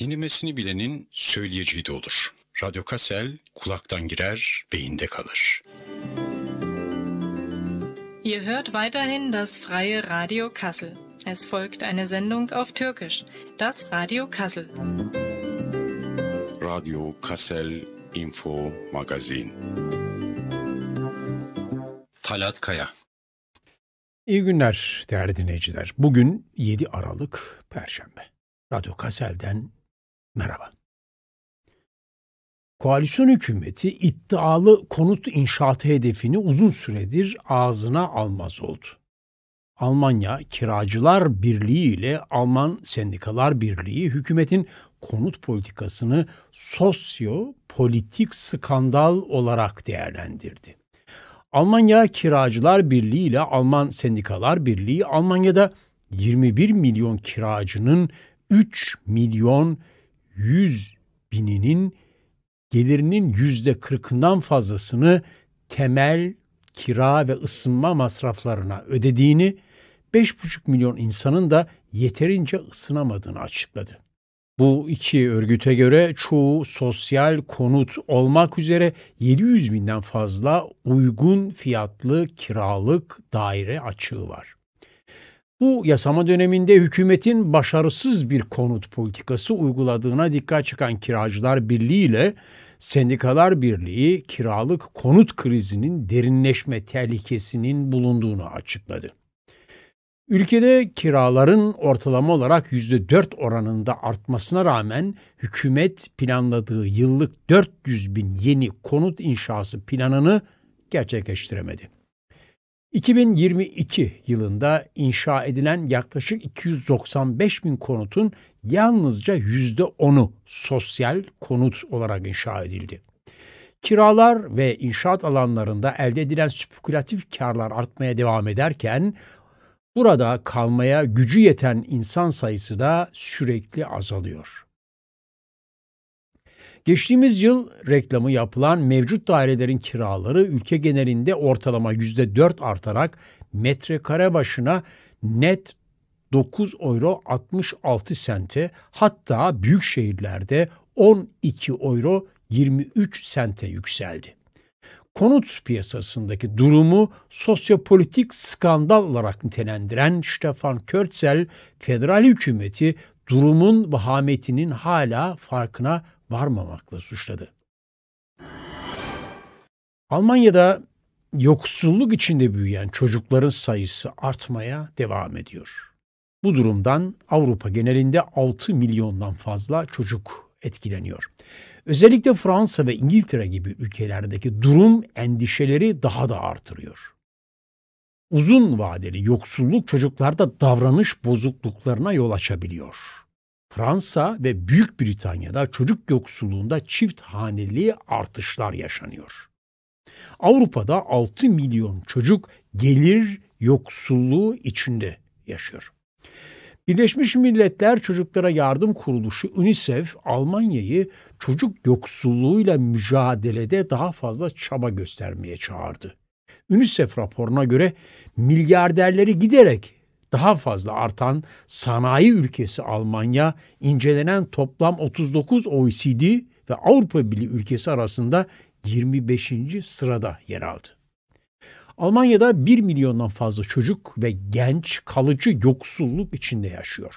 dinlemesini bilenin söyleyeceği de olur. Radyo Kasel kulaktan girer, beyinde kalır. Ihr hört weiterhin das freie Radio Kassel. Es folgt eine Sendung auf Türkisch, das Radio Kassel. Radio Kassel Info Magazin. Talat Kaya İyi günler değerli dinleyiciler. Bugün 7 Aralık Perşembe. Radyo Kassel'den. Merhaba. Koalisyon hükümeti iddialı konut inşaatı hedefini uzun süredir ağzına almaz oldu. Almanya Kiracılar Birliği ile Alman Sendikalar Birliği hükümetin konut politikasını sosyo-politik skandal olarak değerlendirdi. Almanya Kiracılar Birliği ile Alman Sendikalar Birliği Almanya'da 21 milyon kiracının 3 milyon 100 bininin gelirinin yüzde kırkından fazlasını temel kira ve ısınma masraflarına ödediğini, 5,5 milyon insanın da yeterince ısınamadığını açıkladı. Bu iki örgüte göre çoğu sosyal konut olmak üzere 700 binden fazla uygun fiyatlı kiralık daire açığı var. Bu yasama döneminde hükümetin başarısız bir konut politikası uyguladığına dikkat çeken Kiracılar Birliği ile Sendikalar Birliği kiralık konut krizinin derinleşme tehlikesinin bulunduğunu açıkladı. Ülkede kiraların ortalama olarak %4 oranında artmasına rağmen hükümet planladığı yıllık 400 bin yeni konut inşası planını gerçekleştiremedi. 2022 yılında inşa edilen yaklaşık 295 bin konutun yalnızca %10'u sosyal konut olarak inşa edildi. Kiralar ve inşaat alanlarında elde edilen spekülatif karlar artmaya devam ederken burada kalmaya gücü yeten insan sayısı da sürekli azalıyor. Geçtiğimiz yıl reklamı yapılan mevcut dairelerin kiraları ülke genelinde ortalama %4 artarak metrekare başına net 9 euro 66 sente hatta büyük şehirlerde 12 euro 23 sente yükseldi. Konut piyasasındaki durumu sosyopolitik skandal olarak nitelendiren Stefan Körtsel, federal hükümeti durumun vahametinin hala farkına varmamakla suçladı. Almanya'da yoksulluk içinde büyüyen çocukların sayısı artmaya devam ediyor. Bu durumdan Avrupa genelinde 6 milyondan fazla çocuk etkileniyor. Özellikle Fransa ve İngiltere gibi ülkelerdeki durum endişeleri daha da artırıyor. Uzun vadeli yoksulluk çocuklarda davranış bozukluklarına yol açabiliyor. Fransa ve Büyük Britanya'da çocuk yoksulluğunda çift haneli artışlar yaşanıyor. Avrupa'da 6 milyon çocuk gelir yoksulluğu içinde yaşıyor. Birleşmiş Milletler Çocuklara Yardım Kuruluşu UNICEF Almanya'yı çocuk yoksulluğuyla mücadelede daha fazla çaba göstermeye çağırdı. UNICEF raporuna göre milyarderleri giderek daha fazla artan sanayi ülkesi Almanya incelenen toplam 39 OECD ve Avrupa Birliği ülkesi arasında 25. sırada yer aldı. Almanya'da 1 milyondan fazla çocuk ve genç kalıcı yoksulluk içinde yaşıyor.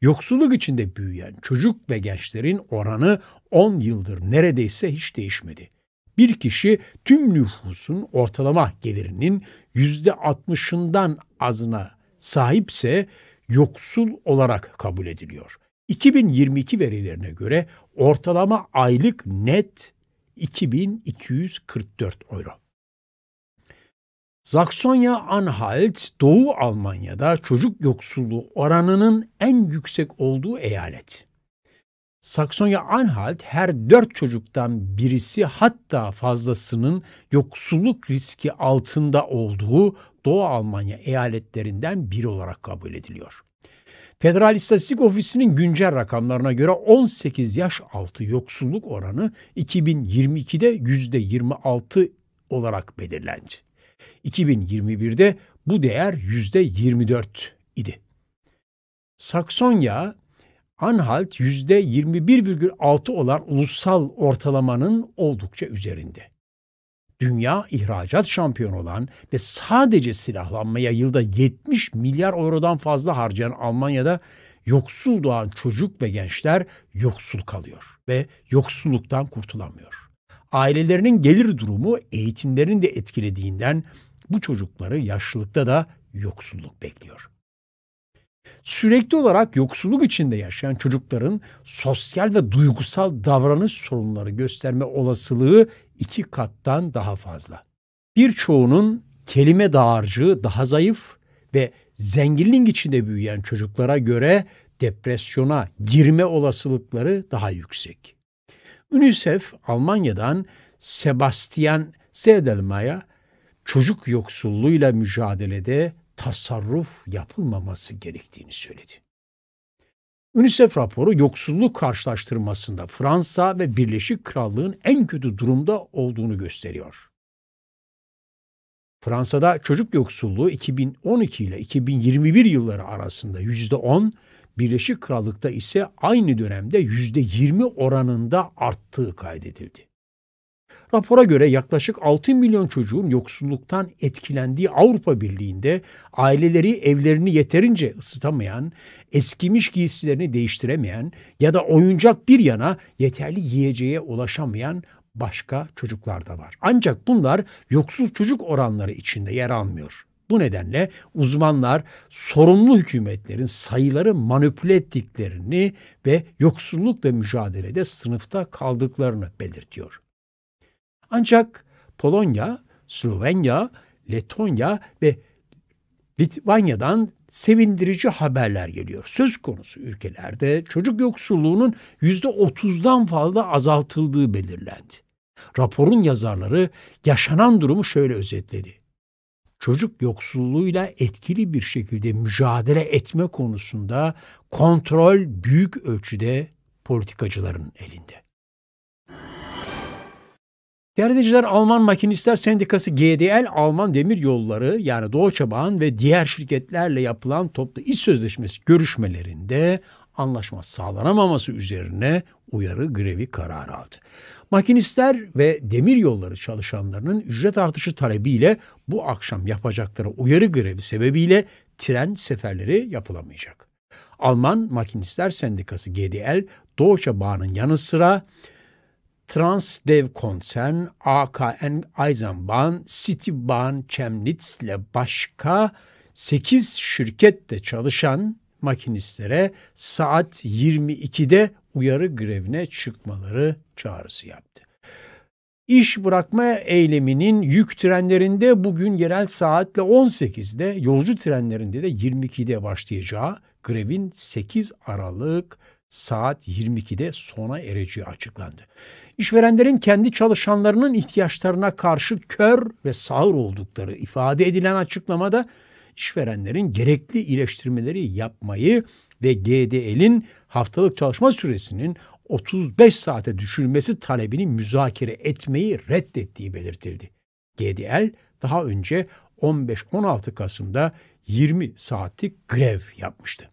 Yoksulluk içinde büyüyen çocuk ve gençlerin oranı 10 yıldır neredeyse hiç değişmedi. Bir kişi tüm nüfusun ortalama gelirinin %60'ından azına sahipse yoksul olarak kabul ediliyor. 2022 verilerine göre ortalama aylık net 2244 euro. Zaksonya Anhalt, Doğu Almanya'da çocuk yoksulluğu oranının en yüksek olduğu eyalet. Saksonya Anhalt her dört çocuktan birisi hatta fazlasının yoksulluk riski altında olduğu Doğu Almanya eyaletlerinden biri olarak kabul ediliyor. Federal İstatistik Ofisi'nin güncel rakamlarına göre 18 yaş altı yoksulluk oranı 2022'de %26 olarak belirlendi. 2021'de bu değer %24 idi. Saksonya Anhalt yüzde %21,6 olan ulusal ortalamanın oldukça üzerinde. Dünya ihracat şampiyonu olan ve sadece silahlanmaya yılda 70 milyar eurodan fazla harcayan Almanya'da yoksul doğan çocuk ve gençler yoksul kalıyor ve yoksulluktan kurtulamıyor. Ailelerinin gelir durumu eğitimlerini de etkilediğinden bu çocukları yaşlılıkta da yoksulluk bekliyor. Sürekli olarak yoksulluk içinde yaşayan çocukların sosyal ve duygusal davranış sorunları gösterme olasılığı iki kattan daha fazla. Birçoğunun kelime dağarcığı daha zayıf ve zenginlik içinde büyüyen çocuklara göre depresyona girme olasılıkları daha yüksek. UNICEF Almanya'dan Sebastian Sedelmay'a çocuk yoksulluğuyla mücadelede tasarruf yapılmaması gerektiğini söyledi. UNICEF raporu yoksulluk karşılaştırmasında Fransa ve Birleşik Krallığın en kötü durumda olduğunu gösteriyor. Fransa'da çocuk yoksulluğu 2012 ile 2021 yılları arasında %10, Birleşik Krallık'ta ise aynı dönemde %20 oranında arttığı kaydedildi. Rapora göre yaklaşık 6 milyon çocuğun yoksulluktan etkilendiği Avrupa Birliği'nde aileleri evlerini yeterince ısıtamayan, eskimiş giysilerini değiştiremeyen ya da oyuncak bir yana yeterli yiyeceğe ulaşamayan başka çocuklar da var. Ancak bunlar yoksul çocuk oranları içinde yer almıyor. Bu nedenle uzmanlar sorumlu hükümetlerin sayıları manipüle ettiklerini ve yoksullukla mücadelede sınıfta kaldıklarını belirtiyor. Ancak Polonya, Slovenya, Letonya ve Litvanya'dan sevindirici haberler geliyor. Söz konusu ülkelerde çocuk yoksulluğunun yüzde otuzdan fazla azaltıldığı belirlendi. Raporun yazarları yaşanan durumu şöyle özetledi. Çocuk yoksulluğuyla etkili bir şekilde mücadele etme konusunda kontrol büyük ölçüde politikacıların elinde. Derdeciler Alman Makinistler Sendikası GDL Alman Demir Yolları yani Doğu Çabağan ve diğer şirketlerle yapılan toplu iş sözleşmesi görüşmelerinde anlaşma sağlanamaması üzerine uyarı grevi kararı aldı. Makinistler ve demir yolları çalışanlarının ücret artışı talebiyle bu akşam yapacakları uyarı grevi sebebiyle tren seferleri yapılamayacak. Alman Makinistler Sendikası GDL Doğu Çabağı'nın yanı sıra Transdev Konsen, AKN Eisenbahn, Citibahn Chemnitz ile başka 8 şirkette çalışan makinistlere saat 22'de uyarı grevine çıkmaları çağrısı yaptı. İş bırakma eyleminin yük trenlerinde bugün yerel saatle 18'de, yolcu trenlerinde de 22'de başlayacağı grevin 8 Aralık saat 22'de sona ereceği açıklandı işverenlerin kendi çalışanlarının ihtiyaçlarına karşı kör ve sağır oldukları ifade edilen açıklamada işverenlerin gerekli iyileştirmeleri yapmayı ve GDL'in haftalık çalışma süresinin 35 saate düşürülmesi talebini müzakere etmeyi reddettiği belirtildi. GDL daha önce 15-16 Kasım'da 20 saatlik grev yapmıştı.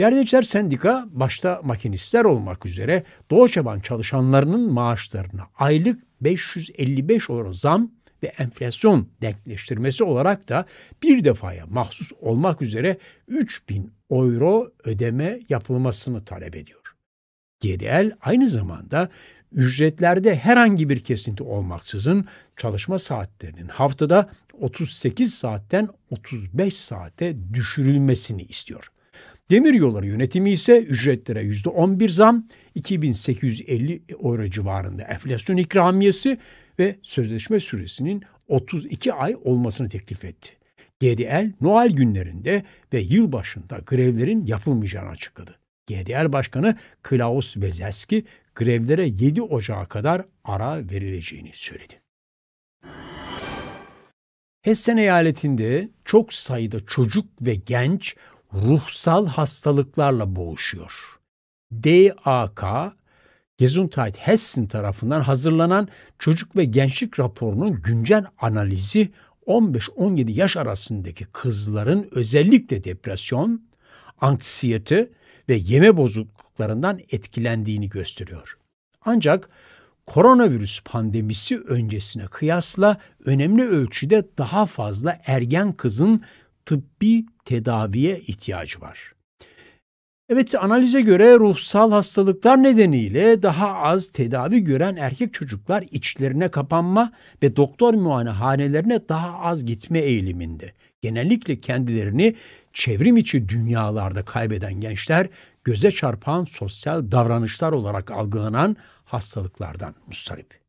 Değerli sendika başta makinistler olmak üzere Doğuşaban çalışanlarının maaşlarına aylık 555 euro zam ve enflasyon denkleştirmesi olarak da bir defaya mahsus olmak üzere 3000 euro ödeme yapılmasını talep ediyor. GDL aynı zamanda ücretlerde herhangi bir kesinti olmaksızın çalışma saatlerinin haftada 38 saatten 35 saate düşürülmesini istiyor. Demiryolları yönetimi ise ücretlere yüzde %11 zam, 2850 euro civarında enflasyon ikramiyesi ve sözleşme süresinin 32 ay olmasını teklif etti. GDL Noel günlerinde ve yılbaşında grevlerin yapılmayacağını açıkladı. GDL Başkanı Klaus Bezelski grevlere 7 Ocağı kadar ara verileceğini söyledi. Hessen eyaletinde çok sayıda çocuk ve genç ruhsal hastalıklarla boğuşuyor. DAK, Gesundheit Hessen tarafından hazırlanan çocuk ve gençlik raporunun güncel analizi 15-17 yaş arasındaki kızların özellikle depresyon, anksiyete ve yeme bozukluklarından etkilendiğini gösteriyor. Ancak koronavirüs pandemisi öncesine kıyasla önemli ölçüde daha fazla ergen kızın tıbbi tedaviye ihtiyacı var. Evet analize göre ruhsal hastalıklar nedeniyle daha az tedavi gören erkek çocuklar içlerine kapanma ve doktor muayenehanelerine daha az gitme eğiliminde. Genellikle kendilerini çevrim içi dünyalarda kaybeden gençler göze çarpan sosyal davranışlar olarak algılanan hastalıklardan mustarip.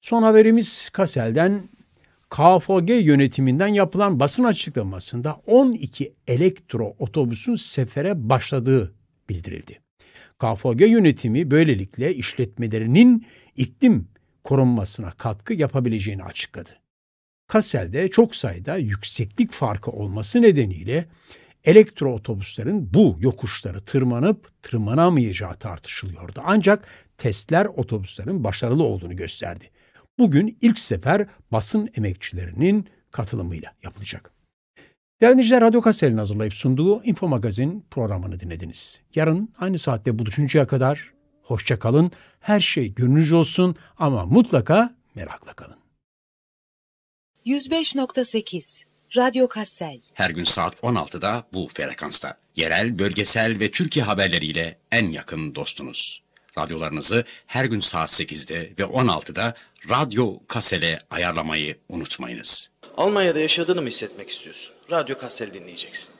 Son haberimiz Kasel'den KFG yönetiminden yapılan basın açıklamasında 12 elektro otobüsün sefere başladığı bildirildi. KFG yönetimi böylelikle işletmelerinin iklim korunmasına katkı yapabileceğini açıkladı. Kassel'de çok sayıda yükseklik farkı olması nedeniyle elektro otobüslerin bu yokuşları tırmanıp tırmanamayacağı tartışılıyordu. Ancak testler otobüslerin başarılı olduğunu gösterdi bugün ilk sefer basın emekçilerinin katılımıyla yapılacak. Değerli Radyo Kasel'in hazırlayıp sunduğu Info Magazin programını dinlediniz. Yarın aynı saatte buluşuncaya kadar hoşça kalın, her şey gönlünüzce olsun ama mutlaka merakla kalın. 105.8 Radyo Kassel. Her gün saat 16'da bu frekansta. Yerel, bölgesel ve Türkiye haberleriyle en yakın dostunuz radyolarınızı her gün saat 8'de ve 16'da Radyo Kasel'e ayarlamayı unutmayınız. Almanya'da yaşadığını mı hissetmek istiyorsun? Radyo Kasel dinleyeceksin.